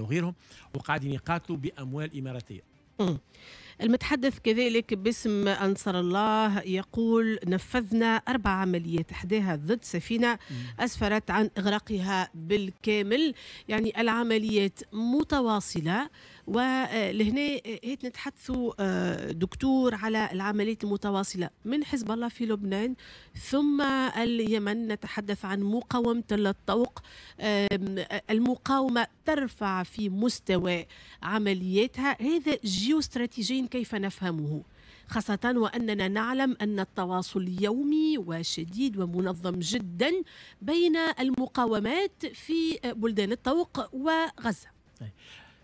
وغيرهم وقاعدين يقاتلوا باموال اماراتيه المتحدث كذلك باسم أنصر الله يقول نفذنا أربع عمليات إحداها ضد سفينة أسفرت عن إغراقها بالكامل يعني العمليات متواصلة ولهنا هيت نتحدثوا آه، دكتور على العمليات المتواصلة من حزب الله في لبنان ثم اليمن نتحدث عن مقاومة للطوق المقاومة ترفع في مستوى عملياتها هذا جيوستراتيجي كيف نفهمه خاصة وأننا نعلم أن التواصل يومي وشديد ومنظم جدا بين المقاومات في بلدان الطوق وغزة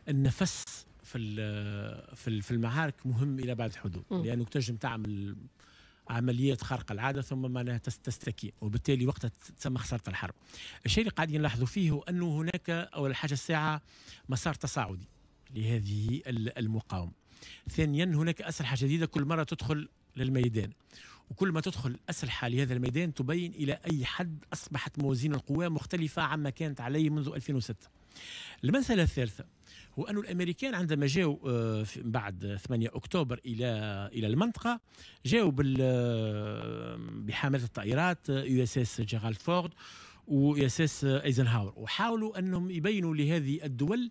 النفس في في المعارك مهم الى بعد الحدود لانك تنجم تعمل عمليات خرق العاده ثم معناها تستكين وبالتالي وقتها تسمى خساره الحرب. الشيء اللي قاعدين نلاحظوا فيه هو انه هناك اول حاجه الساعه مسار تصاعدي لهذه المقاومه. ثانيا هناك أسلحة جديدة كل مرة تدخل للميدان وكل ما تدخل أسلحة لهذا الميدان تبين إلى أي حد أصبحت موازين القوى مختلفة عما كانت عليه منذ 2006 المسألة الثالثة هو أن الأمريكان عندما جاءوا آه، بعد 8 أكتوبر إلى إلى المنطقة جاءوا آه، بحاملة الطائرات آه، يو اس اس فورد ويو اس اس ايزنهاور وحاولوا أنهم يبينوا لهذه الدول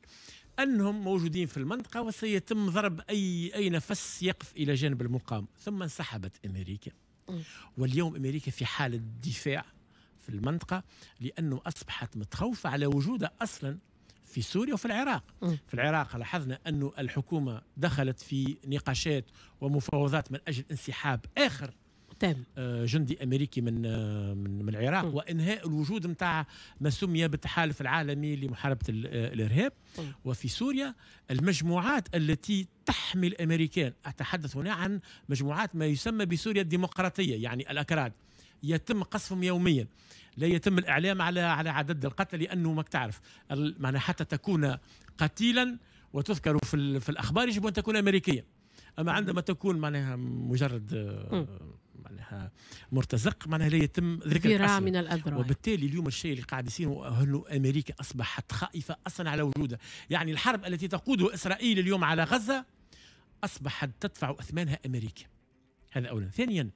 انهم موجودين في المنطقه وسيتم ضرب اي اي نفس يقف الى جانب المقاومه ثم انسحبت امريكا واليوم امريكا في حاله دفاع في المنطقه لانه اصبحت متخوفه على وجودها اصلا في سوريا وفي العراق في العراق لاحظنا انه الحكومة دخلت في نقاشات ومفاوضات من أجل انسحاب آخر التام آه، جندي امريكي من آه، من, من العراق م. وانهاء الوجود نتاع ما سمي بالتحالف العالمي لمحاربه آه، الارهاب م. وفي سوريا المجموعات التي تحمي الامريكان اتحدث هنا عن مجموعات ما يسمى بسوريا الديمقراطيه يعني الاكراد يتم قصفهم يوميا لا يتم الاعلام على على عدد القتلى لانه ما تعرف معناها حتى تكون قتيلا وتذكر في, في الاخبار يجب ان تكون امريكيه اما عندما تكون معناها مجرد معناها مرتزق معناها لا يتم ذكر اسمه من الاذرع وبالتالي اليوم الشيء اللي قاعد يصير انه امريكا اصبحت خائفه اصلا على وجودها يعني الحرب التي تقودها اسرائيل اليوم على غزه اصبحت تدفع اثمانها امريكا هذا اولا ثانيا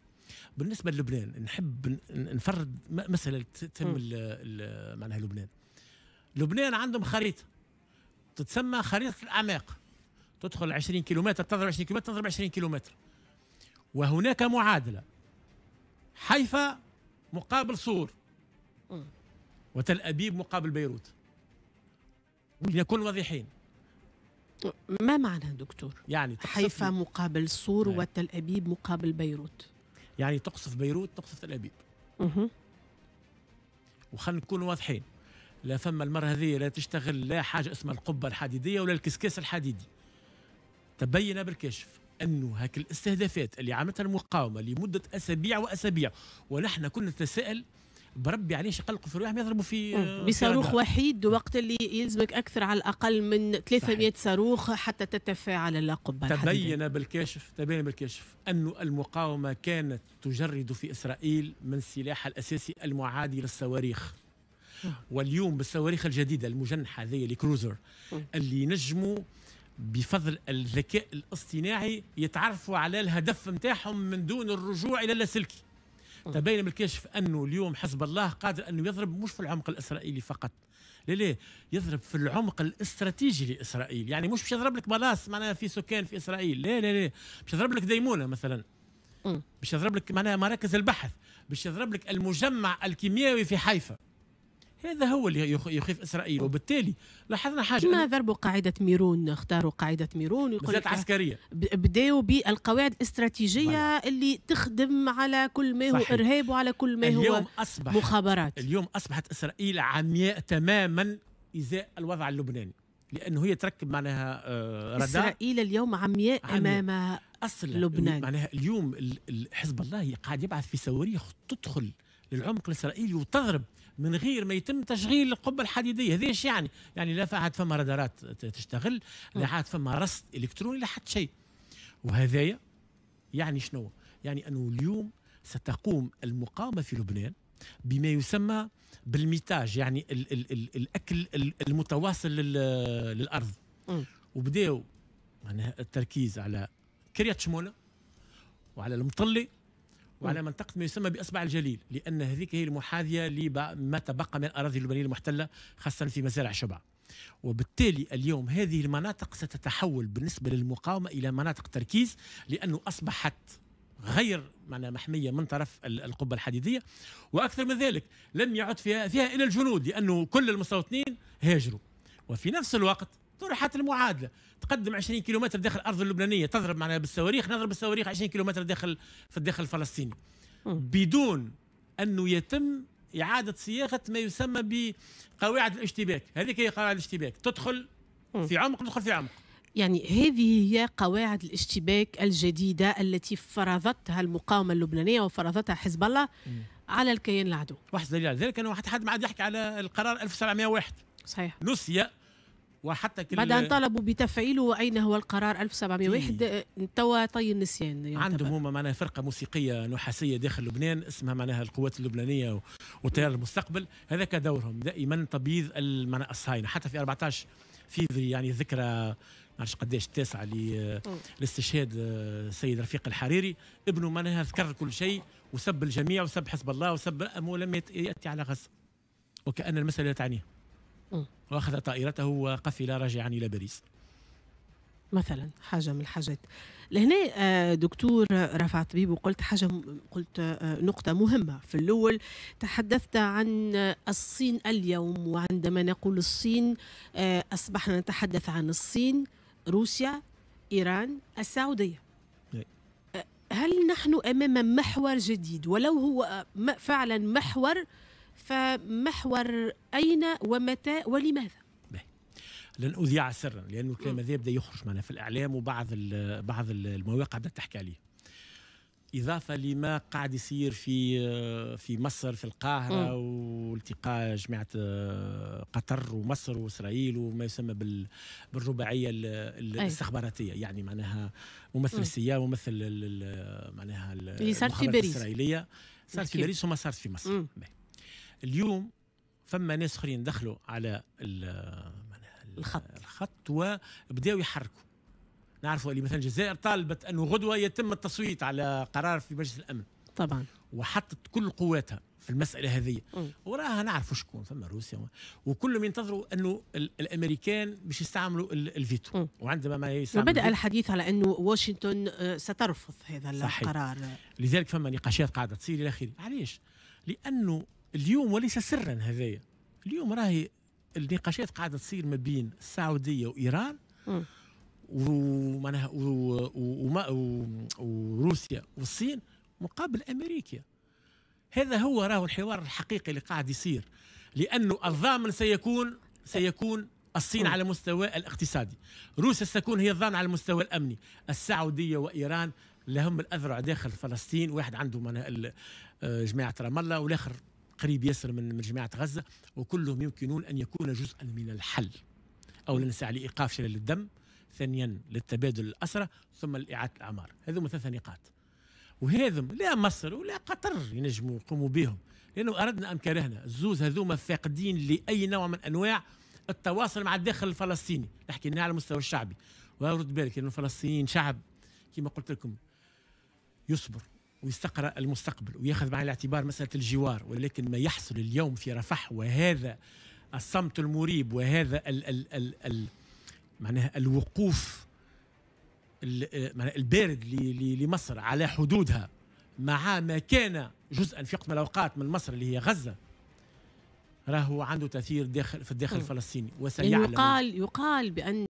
بالنسبه للبنان نحب نفرد مساله تهم معناها لبنان لبنان عندهم خريطه تتسمى خريطه الاعماق تدخل 20 كيلومتر تضرب 20 كيلومتر تضرب 20 كيلومتر وهناك معادله حيفا مقابل صور وتل أبيب مقابل بيروت ليكون واضحين ما معنى دكتور؟ يعني حيفا مقابل صور نعم. وتل أبيب مقابل بيروت يعني تقصف بيروت تقصف تل أبيب وخلينا نكون واضحين لا فما المرة هذه لا تشتغل لا حاجة اسمها القبة الحديدية ولا الكسكاس الحديدي تبين بالكشف انه هاك الاستهدافات اللي عملتها المقاومه لمده اسابيع واسابيع ونحن كنا نتساءل بربي علاش شقلق في رواحهم يضربوا في آه، بصاروخ في وحيد وقت اللي يلزمك اكثر على الاقل من 300 صحيح. صاروخ حتى تتفاعل القبه تبين بالكاشف تبين بالكاشف أن المقاومه كانت تجرد في اسرائيل من سلاحها الاساسي المعادي للصواريخ واليوم بالصواريخ الجديده المجنحه ذي الكروزر اللي نجموا بفضل الذكاء الاصطناعي يتعرفوا على الهدف نتاعهم من دون الرجوع الى اللاسلكي تبين من الكشف انه اليوم حزب الله قادر انه يضرب مش في العمق الاسرائيلي فقط لا لا يضرب في العمق الاستراتيجي لاسرائيل يعني مش باش يضرب لك بلاص معناها في سكان في اسرائيل لا لا لا باش يضرب لك ديمونه مثلا باش يضرب لك معناها مراكز البحث باش يضرب لك المجمع الكيميائي في حيفا هذا هو اللي يخيف اسرائيل وبالتالي لاحظنا حاجه كما ضربوا قاعده ميرون اختاروا قاعده ميرون يقول لك عسكريه بداوا بالقواعد الاستراتيجيه بلد. اللي تخدم على كل ما هو صحيح. ارهاب وعلى كل ما اليوم هو أصبح مخابرات اليوم اصبحت اسرائيل عمياء تماما ازاء الوضع اللبناني لانه هي تركب معناها آه، رادار اسرائيل اليوم عمياء, عمياء. امام اصلا لبنان معناها اليوم حزب الله قاعد يبعث في صواريخ تدخل للعمق الاسرائيلي وتضرب من غير ما يتم تشغيل القبه الحديديه هذا ايش يعني؟ يعني لا عاد فما رادارات تشتغل لا عاد فما رصد الكتروني لا حتى شيء وهذايا يعني شنو؟ يعني انه اليوم ستقوم المقاومه في لبنان بما يسمى بالميتاج يعني الـ الـ الـ الاكل المتواصل للارض وبداوا التركيز على كريات شموله وعلى المطلي وعلى منطقة ما يسمى بأصبع الجليل لأن هذيك هي المحاذية لما تبقى من الأراضي اللبنانية المحتلة خاصة في مزارع شبع وبالتالي اليوم هذه المناطق ستتحول بالنسبة للمقاومة إلى مناطق تركيز لأنه أصبحت غير معناها محميه من طرف القبه الحديديه واكثر من ذلك لم يعد فيها فيها الا الجنود لانه كل المستوطنين هاجروا وفي نفس الوقت طرحت المعادله تقدم 20 كيلومتر داخل الارض اللبنانيه تضرب معناها بالصواريخ نضرب بالصواريخ 20 كيلومتر داخل في الداخل الفلسطيني بدون انه يتم اعاده صياغه ما يسمى بقواعد الاشتباك هذه هي قواعد الاشتباك تدخل في عمق تدخل في عمق يعني هذه هي قواعد الاشتباك الجديدة التي فرضتها المقاومة اللبنانية وفرضتها حزب الله م. على الكيان العدو واحد دليل على ذلك أنه حتى حد ما عاد يحكي على القرار 1701 صحيح نسي وحتى كل بعد ان طالبوا بتفعيله اين هو القرار 1701 إيه. توا طي النسيان عندهم هما معناها فرقه موسيقيه نحاسيه داخل لبنان اسمها معناها القوات اللبنانيه وتيار المستقبل هذاك دورهم دائما تبييض الصهاينه حتى في 14 فيفري يعني ذكرى نعرفش قداش التاسعة لاستشهاد آه، السيد رفيق الحريري ابنه معناها ذكر كل شيء وسب الجميع وسب حزب الله وسب ولم يأتي على غزة وكأن المسألة تعنيه واخذ طائرته وقفل راجعا الى باريس مثلا حاجه من الحاجات لهنا آه، دكتور رفعت طبيب وقلت حاجه قلت آه، نقطه مهمه في الاول تحدثت عن آه، الصين اليوم وعندما نقول الصين اصبحنا نتحدث عن الصين روسيا ايران السعوديه نعم. هل نحن امام محور جديد ولو هو فعلا محور فمحور أين ومتى ولماذا؟ لن اذيع سرا لانه الكلام هذا بدا يخرج معنا في الاعلام وبعض بعض المواقع بدات تحكي عليه إضافة لما قاعد يصير في في مصر في القاهرة والتقاء جماعة آه، قطر ومصر وإسرائيل وما يسمى بالرباعية الاستخباراتية يعني معناها ممثل السيا وممثل معناها اللي صارت في باريس الإسرائيلية صارت في باريس وما صارت في مصر اليوم فما ناس اخرين دخلوا على الخط الخط وبداوا يحركوا نعرفوا اللي مثلا الجزائر طالبت انه غدوه يتم التصويت على قرار في مجلس الامن طبعا وحطت كل قواتها في المساله هذه وراها نعرفوا شكون فما روسيا وكلهم ينتظروا انه الامريكان باش يستعملوا الفيتو وعندما ما يستعمل وبدا الحديث على انه واشنطن آه، سترفض هذا صحيح. القرار لذلك فما نقاشات قاعده تصير الى اخره علاش؟ لانه اليوم وليس سرا هذايا اليوم راهي النقاشات قاعده تصير ما بين السعوديه وايران ومعناها وروسيا والصين مقابل امريكا هذا هو راهو الحوار الحقيقي اللي قاعد يصير لانه الضامن سيكون سيكون الصين على المستوى الاقتصادي روسيا ستكون هي الضامن على المستوى الامني السعوديه وايران لهم الاذرع داخل فلسطين واحد عنده آه، جماعه رام الله والاخر قريب ياسر من جماعة غزة وكلهم يمكنون أن يكون جزءا من الحل أولا لنسعى لإيقاف شلل الدم ثانيا للتبادل الأسرة ثم لإعادة الأعمار هذو ثلاثة نقاط وهذم لا مصر ولا قطر ينجموا يقوموا بهم لأنه أردنا أم كرهنا الزوز هذوما فاقدين لأي نوع من أنواع التواصل مع الداخل الفلسطيني نحكي على المستوى الشعبي ورد بالك أن الفلسطينيين شعب كما قلت لكم يصبر ويستقرأ المستقبل وياخذ بعين الاعتبار مسألة الجوار ولكن ما يحصل اليوم في رفح وهذا الصمت المريب وهذا ال ال ال ال معناها الوقوف آه، البارد لمصر على حدودها مع ما كان جزءا في وقت من الاوقات من مصر اللي هي غزه راهو عنده تاثير داخل في الداخل الفلسطيني يعني وسيعلم يقال يقال بان